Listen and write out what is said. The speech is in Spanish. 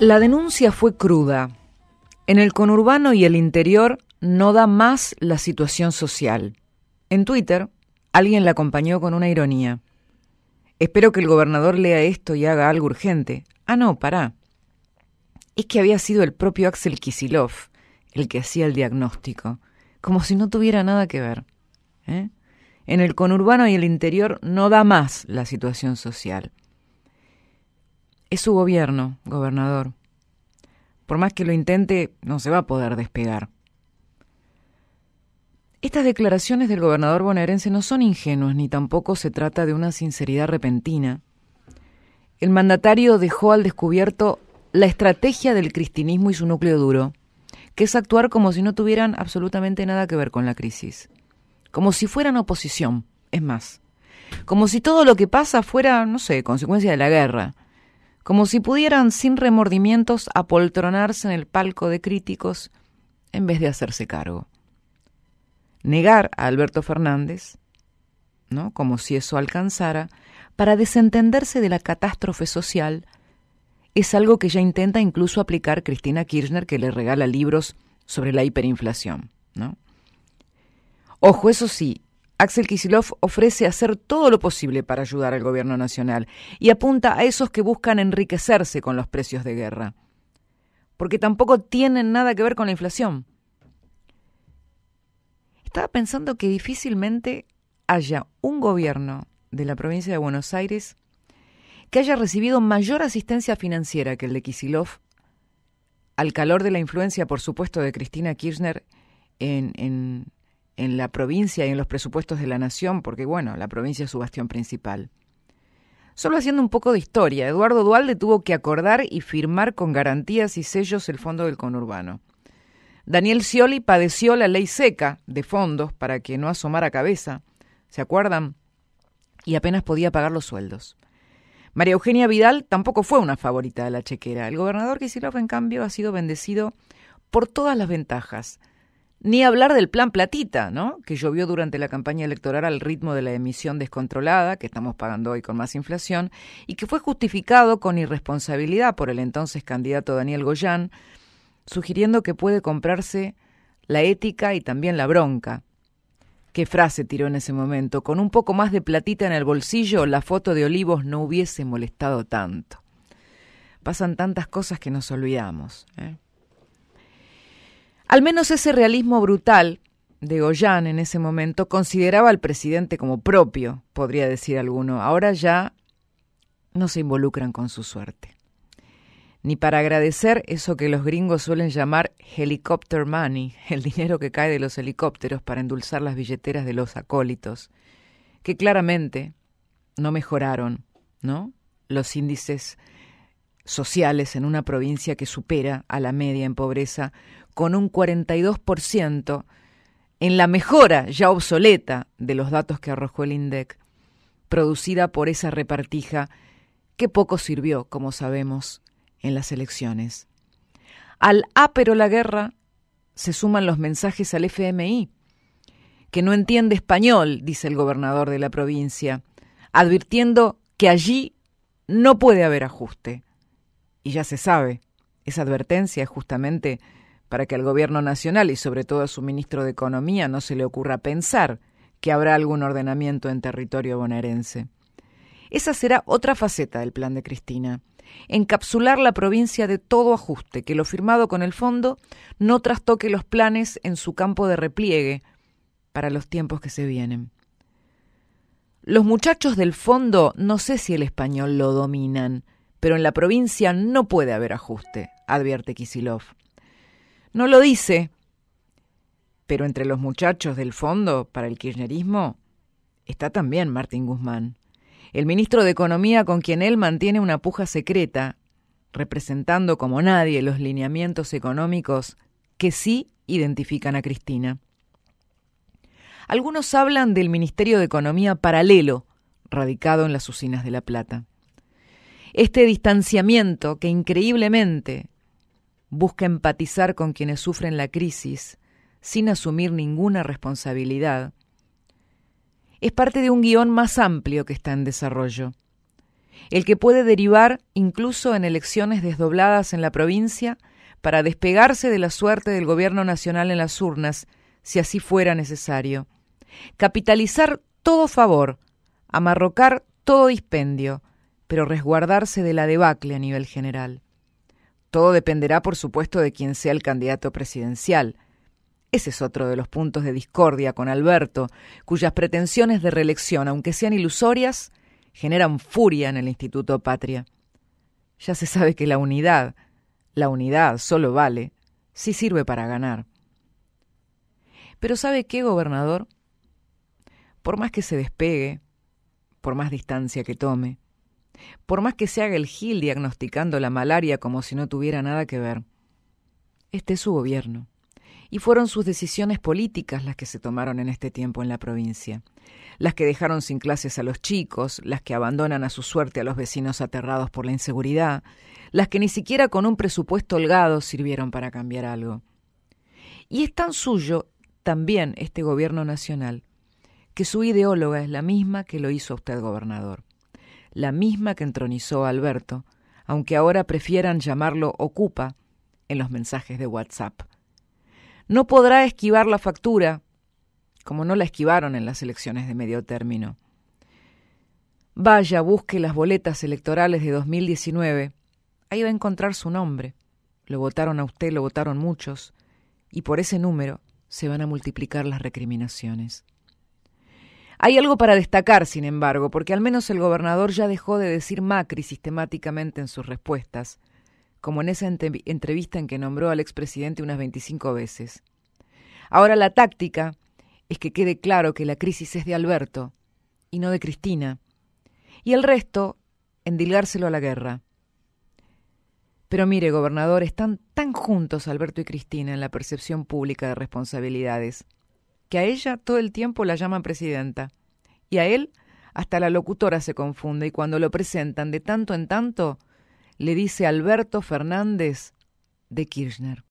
La denuncia fue cruda. En el conurbano y el interior no da más la situación social. En Twitter, alguien la acompañó con una ironía. Espero que el gobernador lea esto y haga algo urgente. Ah, no, pará. Es que había sido el propio Axel Kisilov el que hacía el diagnóstico, como si no tuviera nada que ver. ¿Eh? En el conurbano y el interior no da más la situación social. Es su gobierno, gobernador. Por más que lo intente, no se va a poder despegar. Estas declaraciones del gobernador bonaerense no son ingenuas, ni tampoco se trata de una sinceridad repentina. El mandatario dejó al descubierto la estrategia del cristinismo y su núcleo duro, que es actuar como si no tuvieran absolutamente nada que ver con la crisis, como si fueran oposición, es más, como si todo lo que pasa fuera, no sé, consecuencia de la guerra, como si pudieran sin remordimientos apoltronarse en el palco de críticos en vez de hacerse cargo. Negar a Alberto Fernández, ¿no? como si eso alcanzara, para desentenderse de la catástrofe social, es algo que ya intenta incluso aplicar Cristina Kirchner, que le regala libros sobre la hiperinflación. Ojo, eso sí, Axel Kisilov ofrece hacer todo lo posible para ayudar al gobierno nacional y apunta a esos que buscan enriquecerse con los precios de guerra, porque tampoco tienen nada que ver con la inflación. Estaba pensando que difícilmente haya un gobierno de la provincia de Buenos Aires que haya recibido mayor asistencia financiera que el de Kisilov, al calor de la influencia, por supuesto, de Cristina Kirchner en, en en la provincia y en los presupuestos de la nación, porque bueno, la provincia es su bastión principal. Solo haciendo un poco de historia, Eduardo Dualde tuvo que acordar y firmar con garantías y sellos el fondo del conurbano. Daniel Scioli padeció la ley seca de fondos para que no asomara cabeza, ¿se acuerdan? Y apenas podía pagar los sueldos. María Eugenia Vidal tampoco fue una favorita de la chequera. El gobernador Kicillof, en cambio, ha sido bendecido por todas las ventajas ni hablar del plan platita, ¿no? Que llovió durante la campaña electoral al ritmo de la emisión descontrolada que estamos pagando hoy con más inflación y que fue justificado con irresponsabilidad por el entonces candidato Daniel Goyán, sugiriendo que puede comprarse la ética y también la bronca. Qué frase tiró en ese momento. Con un poco más de platita en el bolsillo, la foto de Olivos no hubiese molestado tanto. Pasan tantas cosas que nos olvidamos. ¿eh? Al menos ese realismo brutal de Goyán en ese momento consideraba al presidente como propio, podría decir alguno. Ahora ya no se involucran con su suerte. Ni para agradecer eso que los gringos suelen llamar helicopter money, el dinero que cae de los helicópteros para endulzar las billeteras de los acólitos, que claramente no mejoraron, ¿no? Los índices sociales en una provincia que supera a la media en pobreza con un 42% en la mejora ya obsoleta de los datos que arrojó el INDEC, producida por esa repartija que poco sirvió, como sabemos, en las elecciones. Al A ah, pero la guerra se suman los mensajes al FMI, que no entiende español, dice el gobernador de la provincia, advirtiendo que allí no puede haber ajuste y ya se sabe. Esa advertencia es justamente para que al Gobierno Nacional y sobre todo a su ministro de Economía no se le ocurra pensar que habrá algún ordenamiento en territorio bonaerense. Esa será otra faceta del plan de Cristina, encapsular la provincia de todo ajuste, que lo firmado con el fondo no trastoque los planes en su campo de repliegue para los tiempos que se vienen. Los muchachos del fondo no sé si el español lo dominan, pero en la provincia no puede haber ajuste, advierte Kisilov. No lo dice, pero entre los muchachos del fondo para el kirchnerismo está también Martín Guzmán, el ministro de Economía con quien él mantiene una puja secreta, representando como nadie los lineamientos económicos que sí identifican a Cristina. Algunos hablan del Ministerio de Economía paralelo, radicado en las usinas de La Plata este distanciamiento que increíblemente busca empatizar con quienes sufren la crisis sin asumir ninguna responsabilidad, es parte de un guión más amplio que está en desarrollo, el que puede derivar incluso en elecciones desdobladas en la provincia para despegarse de la suerte del gobierno nacional en las urnas, si así fuera necesario. Capitalizar todo favor, amarrocar todo dispendio, pero resguardarse de la debacle a nivel general. Todo dependerá, por supuesto, de quién sea el candidato presidencial. Ese es otro de los puntos de discordia con Alberto, cuyas pretensiones de reelección, aunque sean ilusorias, generan furia en el Instituto Patria. Ya se sabe que la unidad, la unidad solo vale si sirve para ganar. Pero ¿sabe qué, gobernador? Por más que se despegue, por más distancia que tome, por más que se haga el gil diagnosticando la malaria como si no tuviera nada que ver. Este es su gobierno. Y fueron sus decisiones políticas las que se tomaron en este tiempo en la provincia, las que dejaron sin clases a los chicos, las que abandonan a su suerte a los vecinos aterrados por la inseguridad, las que ni siquiera con un presupuesto holgado sirvieron para cambiar algo. Y es tan suyo también este gobierno nacional, que su ideóloga es la misma que lo hizo usted gobernador la misma que entronizó a Alberto, aunque ahora prefieran llamarlo Ocupa en los mensajes de WhatsApp. No podrá esquivar la factura, como no la esquivaron en las elecciones de medio término. Vaya, busque las boletas electorales de 2019. Ahí va a encontrar su nombre. Lo votaron a usted, lo votaron muchos. Y por ese número se van a multiplicar las recriminaciones. Hay algo para destacar, sin embargo, porque al menos el gobernador ya dejó de decir Macri sistemáticamente en sus respuestas, como en esa entrevista en que nombró al expresidente unas 25 veces. Ahora la táctica es que quede claro que la crisis es de Alberto y no de Cristina, y el resto, endilgárselo a la guerra. Pero mire, gobernador, están tan juntos Alberto y Cristina en la percepción pública de responsabilidades que a ella todo el tiempo la llaman presidenta. Y a él hasta la locutora se confunde y cuando lo presentan de tanto en tanto le dice Alberto Fernández de Kirchner.